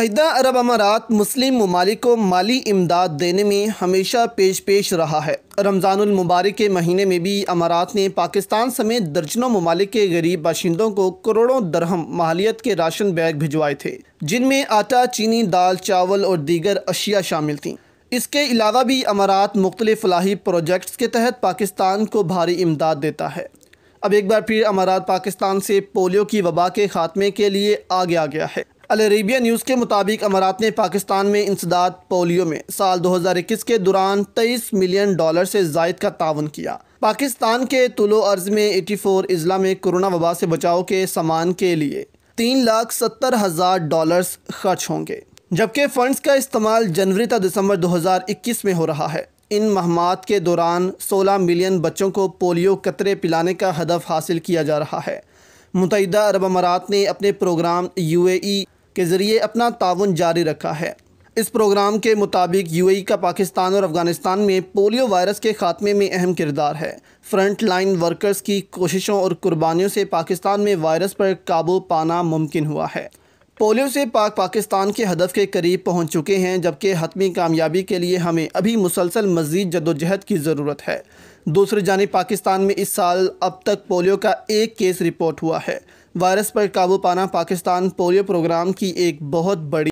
मुतहदा अरब अमारात मुस्लिम ममालिक को माली इमदाद देने में हमेशा पेश पेश रहा है रमज़ानमबारक के महीने में भी अमारात ने पाकिस्तान समेत दर्जनों ममालिक के गरीब बाशिंदों को करोड़ों दरहम मालियत के राशन बैग भिजवाए थे जिनमें आटा चीनी दाल चावल और दीगर अशिया शामिल थीं इसके अलावा भी अमारात मुख्तलिफ़ फलाही प्रोजेक्ट्स के तहत पाकिस्तान को भारी इमदाद देता है अब एक बार फिर अमारात पाकिस्तान से पोलियो की वबा के खात्मे के लिए आगे आ गया है अलरेबिया न्यूज़ के मुताबिक अमारात ने पाकिस्तान में इंसदाद पोलियो में साल 2021 के दौरान 23 मिलियन डॉलर से जायद का तान किया पाकिस्तान के तुलो अर्ज में 84 अजला में कोरोना वबा से बचाव के सामान के लिए तीन लाख सत्तर हज़ार डॉलर खर्च होंगे जबकि फ़ंड्स का इस्तेमाल जनवरी तक दिसंबर 2021 में हो रहा है इन महमात के दौरान 16 मिलियन बच्चों को पोलियो कतरे पिलाने का हदफ हासिल किया जा रहा है मुतहदा अरब अमारात ने अपने प्रोग्राम यू ए के ज़रिए अपना ताउन जारी रखा है इस प्रोग्राम के मुताबिक यूएई का पाकिस्तान और अफगानिस्तान में पोलियो वायरस के खात्मे में अहम किरदार है फ्रंट लाइन वर्कर्स की कोशिशों और कुर्बानियों से पाकिस्तान में वायरस पर काबू पाना मुमकिन हुआ है पोलियो से पाक पाकिस्तान के हदफ के करीब पहुंच चुके हैं जबकि हतमी कामयाबी के लिए हमें अभी मुसलसल मजीद जदोजहद की ज़रूरत है दूसरी जानब पाकिस्तान में इस साल अब तक पोलियो का एक केस रिपोर्ट हुआ है वायरस पर काबू पाना पाकिस्तान पोलियो प्रोग्राम की एक बहुत बड़ी